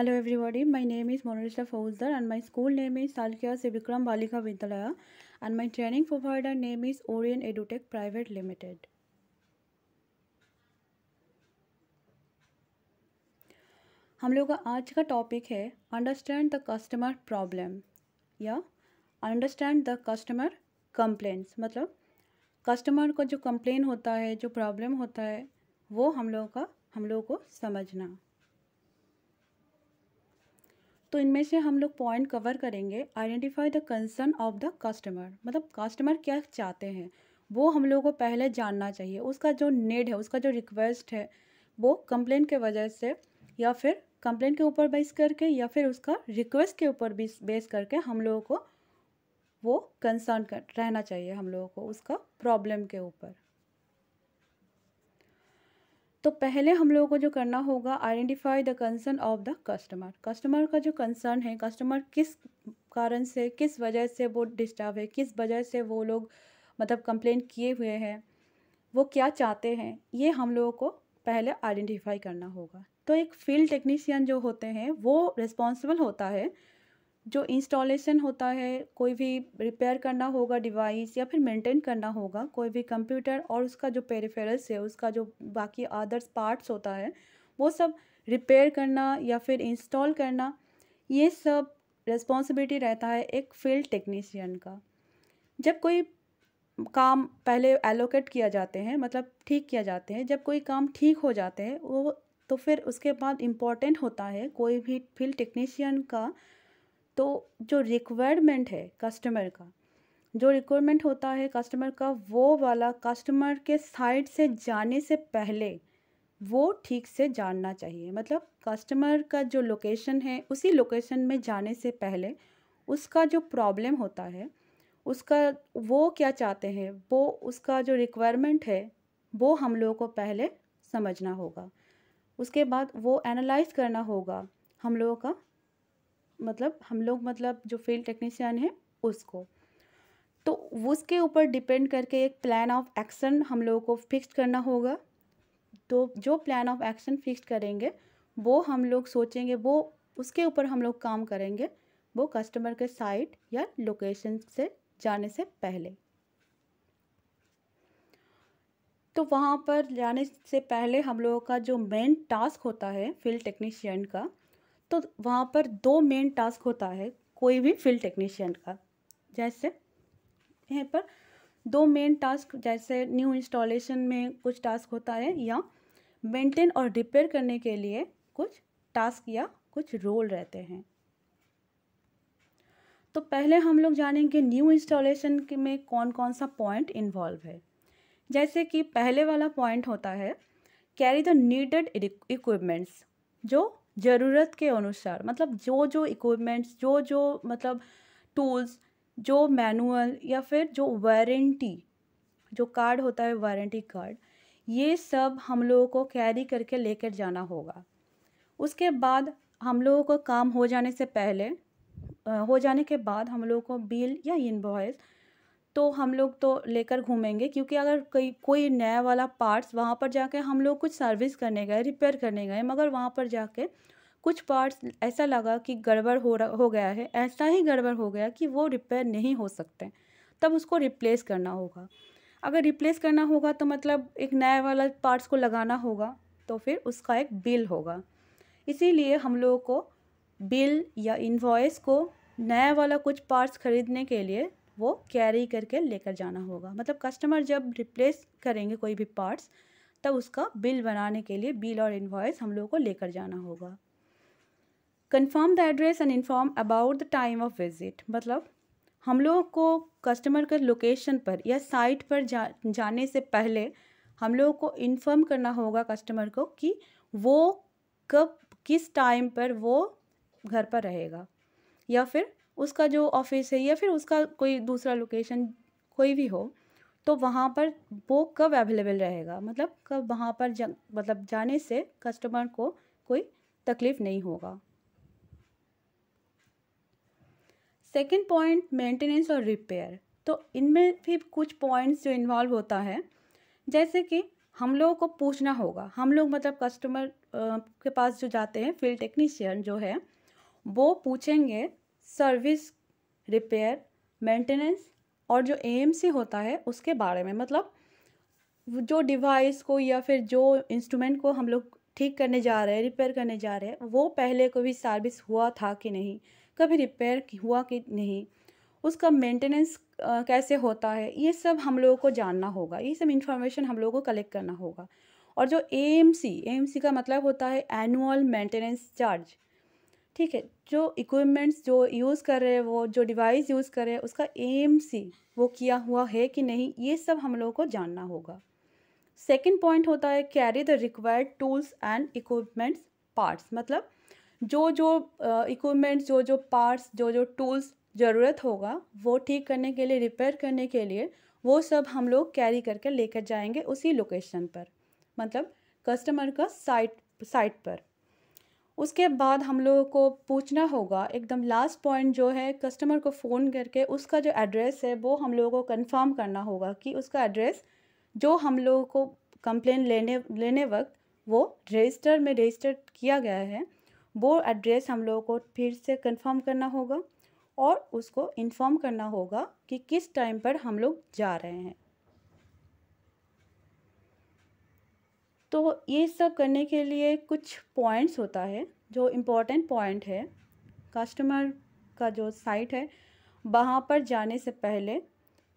hello everybody my name is Manorisha Faujdar and my school name is Salkia से Vikram Balika Vidyalaya and my training provider name is Orion Edutech private limited हम लोग का आज का topic है अंडरस्टैंड द कस्टमर प्रॉब्लम या understand the customer complaints मतलब customer का जो कंप्लेन होता है जो प्रॉब्लम होता है वो हम लोगों का हम लोगों को समझना तो इनमें से हम लोग पॉइंट कवर करेंगे identify the concern of the customer मतलब कस्टमर क्या चाहते हैं वो हम लोगों को पहले जानना चाहिए उसका जो नीड है उसका जो रिक्वेस्ट है वो कंप्लेंट के वजह से या फिर कंप्लेंट के ऊपर बेस करके या फिर उसका रिक्वेस्ट के ऊपर बेस करके हम लोगों को वो कंसर्न कर रहना चाहिए हम लोगों को उसका प्रॉब्लम के ऊपर तो पहले हम लोगों को जो करना होगा identify the concern of the customer customer का जो कंसर्न है कस्टमर किस कारण से किस वजह से वो डिस्टर्ब है किस वजह से वो लोग मतलब कंप्लेंट किए हुए हैं वो क्या चाहते हैं ये हम लोगों को पहले आइडेंटिफाई करना होगा तो एक फील्ड टेक्नीशियन जो होते हैं वो रिस्पॉन्सिबल होता है जो इंस्टॉलेशन होता है कोई भी रिपेयर करना होगा डिवाइस या फिर मेंटेन करना होगा कोई भी कंप्यूटर और उसका जो पेरिफेरल्स है उसका जो बाकी अदर्स पार्ट्स होता है वो सब रिपेयर करना या फिर इंस्टॉल करना ये सब रिस्पॉन्सिबिलिटी रहता है एक फील्ड टेक्नीशियन का जब कोई काम पहले एलोकेट किया जाते हैं मतलब ठीक किया जाते हैं जब कोई काम ठीक हो जाते हैं वो तो फिर उसके बाद इम्पॉर्टेंट होता है कोई भी फील्ड टेक्नीशियन का तो जो रिक्वायरमेंट है कस्टमर का जो रिक्वायरमेंट होता है कस्टमर का वो वाला कस्टमर के साइड से जाने से पहले वो ठीक से जानना चाहिए मतलब कस्टमर का जो लोकेशन है उसी लोकेशन में जाने से पहले उसका जो प्रॉब्लम होता है उसका वो क्या चाहते हैं वो उसका जो रिक्वायरमेंट है वो हम लोगों को पहले समझना होगा उसके बाद वो एनालाइज करना होगा हम लोगों का मतलब हम लोग मतलब जो फील्ड टेक्नीशियन है उसको तो उसके ऊपर डिपेंड करके एक प्लान ऑफ एक्शन हम लोगों को फिक्स करना होगा तो जो प्लान ऑफ एक्शन फिक्स करेंगे वो हम लोग सोचेंगे वो उसके ऊपर हम लोग काम करेंगे वो कस्टमर के साइट या लोकेशन से जाने से पहले तो वहाँ पर जाने से पहले हम लोगों का जो मेन टास्क होता है फील्ड टेक्नीशियन का तो वहाँ पर दो मेन टास्क होता है कोई भी फील्ड टेक्नीशियन का जैसे यहाँ पर दो मेन टास्क जैसे न्यू इंस्टॉलेशन में कुछ टास्क होता है या मेंटेन और रिपेयर करने के लिए कुछ टास्क या कुछ रोल रहते हैं तो पहले हम लोग जानेंगे न्यू इंस्टॉलेशन में कौन कौन सा पॉइंट इन्वॉल्व है जैसे कि पहले वाला पॉइंट होता है कैरी द नीडेड इक्विपमेंट्स जो ज़रूरत के अनुसार मतलब, मतलब जो जो इक्विपमेंट्स जो जो मतलब टूल्स जो मैनुअल या फिर जो वारंटी जो कार्ड होता है वारंटी कार्ड ये सब हम लोगों को कैरी करके लेकर जाना होगा उसके बाद हम लोगों को काम हो जाने से पहले हो जाने के बाद हम लोगों को बिल या इन्वॉइस तो हम लोग तो लेकर घूमेंगे क्योंकि अगर कोई कोई नया वाला पार्ट्स वहाँ पर जाके हम लोग कुछ सर्विस करने गए रिपेयर करने गए मगर वहाँ पर जाके कुछ पार्ट्स ऐसा लगा कि गड़बड़ हो रहा हो गया है ऐसा ही गड़बड़ हो गया कि वो रिपेयर नहीं हो सकते तब उसको रिप्लेस करना होगा अगर रिप्लेस करना होगा तो मतलब एक नया वाला पार्ट्स को लगाना होगा तो फिर उसका एक बिल होगा इसीलिए हम लोगों को बिल या इन्वॉइस को नया वाला कुछ पार्ट्स खरीदने के लिए वो कैरी करके लेकर जाना होगा मतलब कस्टमर जब रिप्लेस करेंगे कोई भी पार्ट्स तब उसका बिल बनाने के लिए बिल और इन्वॉइस हम लोगों को लेकर जाना होगा confirm the address and inform about the time of visit मतलब हम लोगों को कस्टमर के लोकेशन पर या साइट पर जा जाने से पहले हम लोगों को इन्फॉर्म करना होगा कस्टमर को कि वो कब किस टाइम पर वो घर पर रहेगा या फिर उसका जो ऑफिस है या फिर उसका कोई दूसरा लोकेशन कोई भी हो तो वहाँ पर वो कब अवेलेबल रहेगा मतलब कब वहाँ पर जा, मतलब जाने से कस्टमर को कोई तकलीफ़ नहीं होगा सेकेंड पॉइंट मेंटेनेंस और रिपेयर तो इनमें भी कुछ पॉइंट्स जो इन्वॉल्व होता है जैसे कि हम लोगों को पूछना होगा हम लोग मतलब कस्टमर के पास जो जाते हैं फील्ड टेक्नीशियन जो है वो पूछेंगे सर्विस रिपेयर मेंटेनेंस और जो एएमसी होता है उसके बारे में मतलब जो डिवाइस को या फिर जो इंस्ट्रूमेंट को हम लोग ठीक करने जा रहे हैं रिपेयर करने जा रहे हैं वो पहले कभी सर्विस हुआ था कि नहीं कभी रिपेयर हुआ कि नहीं उसका मेंटेनेंस कैसे होता है ये सब हम लोगों को जानना होगा ये सब इंफॉर्मेशन हम लोगों को कलेक्ट करना होगा और जो ए एम सी का मतलब होता है एनुअल मेंटेनेंस चार्ज ठीक है जो इक्विपमेंट्स जो यूज़ कर रहे हैं वो जो डिवाइस यूज़ कर रहे हैं उसका एम सी वो किया हुआ है कि नहीं ये सब हम लोगों को जानना होगा सेकेंड पॉइंट होता है carry the required tools and equipments parts मतलब जो जो इक्विपमेंट्स जो जो पार्ट्स जो जो टूल्स ज़रूरत होगा वो ठीक करने के लिए रिपेयर करने के लिए वो सब हम लोग कैरी करके लेकर जाएंगे उसी लोकेशन पर मतलब कस्टमर का साइट साइट पर उसके बाद हम लोगों को पूछना होगा एकदम लास्ट पॉइंट जो है कस्टमर को फ़ोन करके उसका जो एड्रेस है वो हम लोगों को कंफर्म करना होगा कि उसका एड्रेस जो हम लोगों को कंप्लेन लेने लेने वक्त वो रजिस्टर में रजिस्टर किया गया है वो एड्रेस हम लोगों को फिर से कंफर्म करना होगा और उसको इन्फॉर्म करना होगा कि किस टाइम पर हम लोग जा रहे हैं तो ये सब करने के लिए कुछ पॉइंट्स होता है जो इम्पोर्टेंट पॉइंट है कस्टमर का जो साइट है वहाँ पर जाने से पहले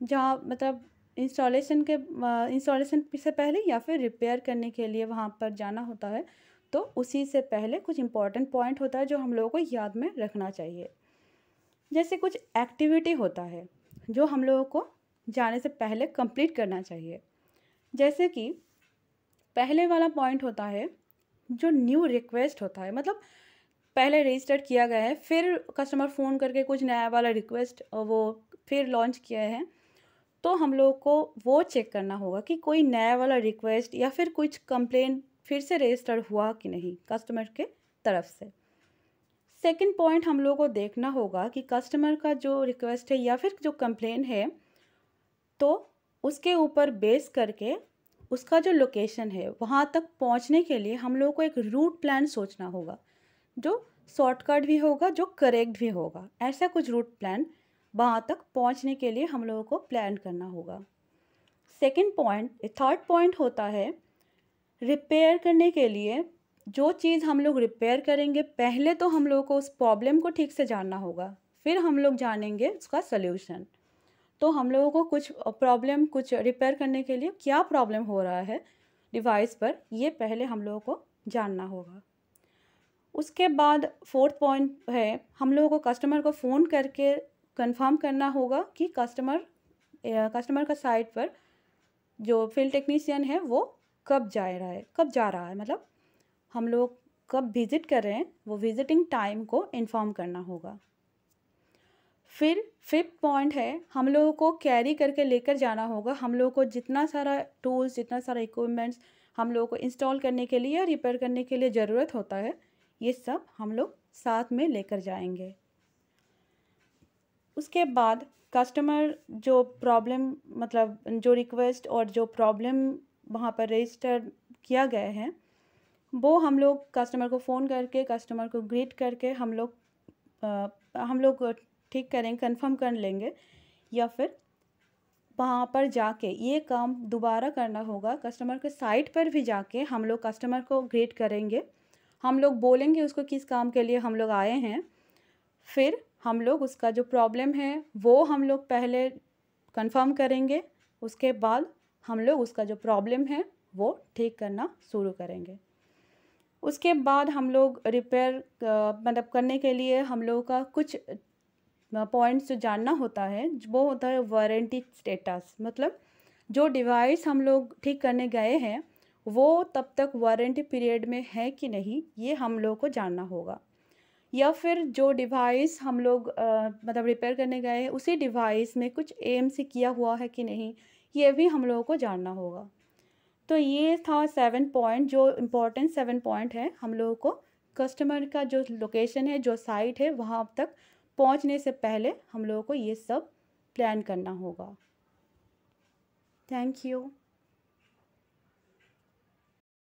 जहाँ मतलब इंस्टॉलेशन के इंस्टॉलेशन से पहले या फिर रिपेयर करने के लिए वहाँ पर जाना होता है तो उसी से पहले कुछ इंपॉर्टेंट पॉइंट होता है जो हम लोगों को याद में रखना चाहिए जैसे कुछ एक्टिविटी होता है जो हम लोगों को जाने से पहले कंप्लीट करना चाहिए जैसे कि पहले वाला पॉइंट होता है जो न्यू रिक्वेस्ट होता है मतलब पहले रजिस्टर्ड किया गया है फिर कस्टमर फ़ोन करके कुछ नया वाला रिक्वेस्ट वो फिर लॉन्च किया है तो हम लोगों को वो चेक करना होगा कि कोई नया वाला रिक्वेस्ट या फिर कुछ कंप्लेन फिर से रजिस्टर्ड हुआ कि नहीं कस्टमर के तरफ से सेकंड पॉइंट हम लोग को देखना होगा कि कस्टमर का जो रिक्वेस्ट है या फिर जो कंप्लेन है तो उसके ऊपर बेस करके उसका जो लोकेशन है वहाँ तक पहुँचने के लिए हम लोगों को एक रूट प्लान सोचना होगा जो शॉर्टकट भी होगा जो करेक्ट भी होगा ऐसा कुछ रूट प्लान वहाँ तक पहुँचने के लिए हम लोगों को प्लान करना होगा सेकेंड पॉइंट थर्ड पॉइंट होता है रिपेयर करने के लिए जो चीज़ हम लोग रिपेयर करेंगे पहले तो हम लोगों को उस प्रॉब्लम को ठीक से जानना होगा फिर हम लोग जानेंगे उसका सल्यूशन तो हम लोगों को कुछ प्रॉब्लम कुछ रिपेयर करने के लिए क्या प्रॉब्लम हो रहा है डिवाइस पर ये पहले हम लोगों को जानना होगा उसके बाद फोर्थ पॉइंट है हम लोगों को कस्टमर को फ़ोन करके कंफर्म करना होगा कि कस्टमर कस्टमर का साइट पर जो फील्ड टेक्नीशियन है वो कब जा रहा है कब जा रहा है मतलब हम लोग कब विज़िट कर रहे हैं वो विज़िटिंग टाइम को इन्फॉर्म करना होगा फिर फिफ्थ पॉइंट है हम लोगों को कैरी करके लेकर जाना होगा हम लोगों को जितना सारा टूल्स जितना सारा इक्विपमेंट्स हम लोगों को इंस्टॉल करने के लिए या रिपेयर करने के लिए ज़रूरत होता है ये सब हम लोग साथ में लेकर जाएंगे उसके बाद कस्टमर जो प्रॉब्लम मतलब जो रिक्वेस्ट और जो प्रॉब्लम वहाँ पर रजिस्टर किया गया है वो हम लोग कस्टमर को फ़ोन करके कस्टमर को ग्रीट करके हम लोग हम लोग ठीक करें कंफर्म कर लेंगे या फिर वहाँ पर जाके ये काम दोबारा करना होगा कस्टमर के साइट पर भी जाके हम लोग कस्टमर को ग्रीट करेंगे हम लोग बोलेंगे उसको किस काम के लिए हम लोग आए हैं फिर हम लोग उसका जो प्रॉब्लम है वो हम लोग पहले कंफर्म करेंगे उसके बाद हम लोग उसका जो प्रॉब्लम है वो ठीक करना शुरू करेंगे उसके बाद हम लोग रिपेयर मतलब करने के लिए हम लोगों का कुछ पॉइंट्स जो जानना होता है वो होता है वारंटी स्टेटस मतलब जो डिवाइस हम लोग ठीक करने गए हैं वो तब तक वारंटी पीरियड में है कि नहीं ये हम लोग को जानना होगा या फिर जो डिवाइस हम लोग आ, मतलब रिपेयर करने गए हैं उसी डिवाइस में कुछ एम से किया हुआ है कि नहीं ये भी हम लोगों को जानना होगा तो ये था सेवन पॉइंट जो इम्पोर्टेंट सेवन पॉइंट है हम लोगों को कस्टमर का जो लोकेशन है जो साइट है वहाँ अब तक पहुंचने से पहले हम लोगों को ये सब प्लान करना होगा थैंक यू